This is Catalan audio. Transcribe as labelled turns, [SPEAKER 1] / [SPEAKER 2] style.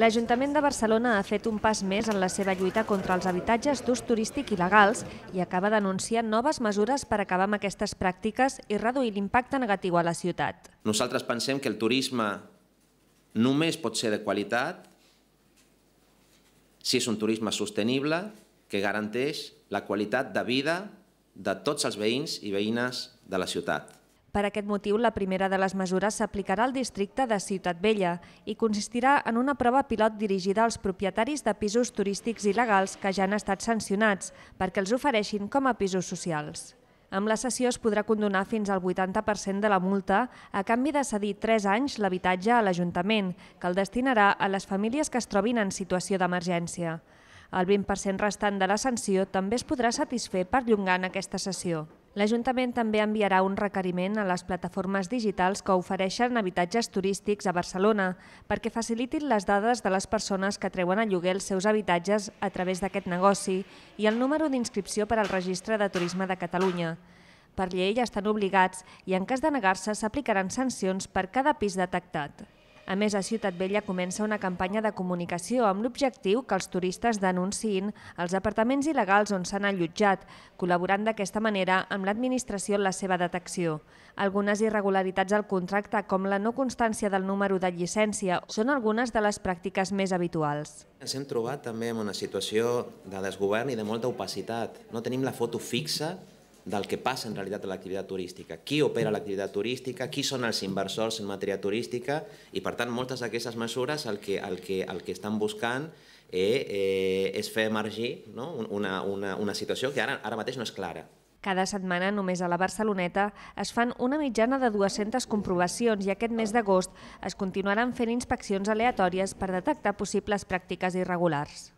[SPEAKER 1] L'Ajuntament de Barcelona ha fet un pas més en la seva lluita contra els habitatges d'ús turístic il·legals i acaba d'anunciar noves mesures per acabar amb aquestes pràctiques i reduir l'impacte negatiu a la ciutat.
[SPEAKER 2] Nosaltres pensem que el turisme només pot ser de qualitat si és un turisme sostenible que garanteix la qualitat de vida de tots els veïns i veïnes de la ciutat.
[SPEAKER 1] Per aquest motiu, la primera de les mesures s'aplicarà al districte de Ciutat Vella i consistirà en una prova pilot dirigida als propietaris de pisos turístics il·legals que ja han estat sancionats perquè els ofereixin com a pisos socials. Amb la sessió es podrà condonar fins al 80% de la multa a canvi de cedir 3 anys l'habitatge a l'Ajuntament, que el destinarà a les famílies que es trobin en situació d'emergència. El 20% restant de la sanció també es podrà satisfer perllongant aquesta sessió. L'Ajuntament també enviarà un requeriment a les plataformes digitals que ofereixen habitatges turístics a Barcelona perquè facilitin les dades de les persones que treuen a lloguer els seus habitatges a través d'aquest negoci i el número d'inscripció per al Registre de Turisme de Catalunya. Per llei estan obligats i en cas de negar-se s'aplicaran sancions per cada pis detectat. A més, a Ciutat Vella comença una campanya de comunicació amb l'objectiu que els turistes denunciïn els apartaments il·legals on s'han allotjat, col·laborant d'aquesta manera amb l'administració en la seva detecció. Algunes irregularitats al contracte, com la no constància del número de llicència, són algunes de les pràctiques més habituals.
[SPEAKER 2] Ens hem trobat també en una situació de desgovern i de molta opacitat. No tenim la foto fixa del que passa en realitat a l'activitat turística, qui opera mm. l'activitat turística, qui són els inversors en matèria turística i per tant moltes d'aquestes mesures el que, el que, el que estan buscant eh, eh, és fer emergir no? una, una, una situació que ara, ara mateix no és clara.
[SPEAKER 1] Cada setmana, només a la Barceloneta, es fan una mitjana de 200 comprovacions i aquest mes d'agost es continuaran fent inspeccions aleatòries per detectar possibles pràctiques irregulars.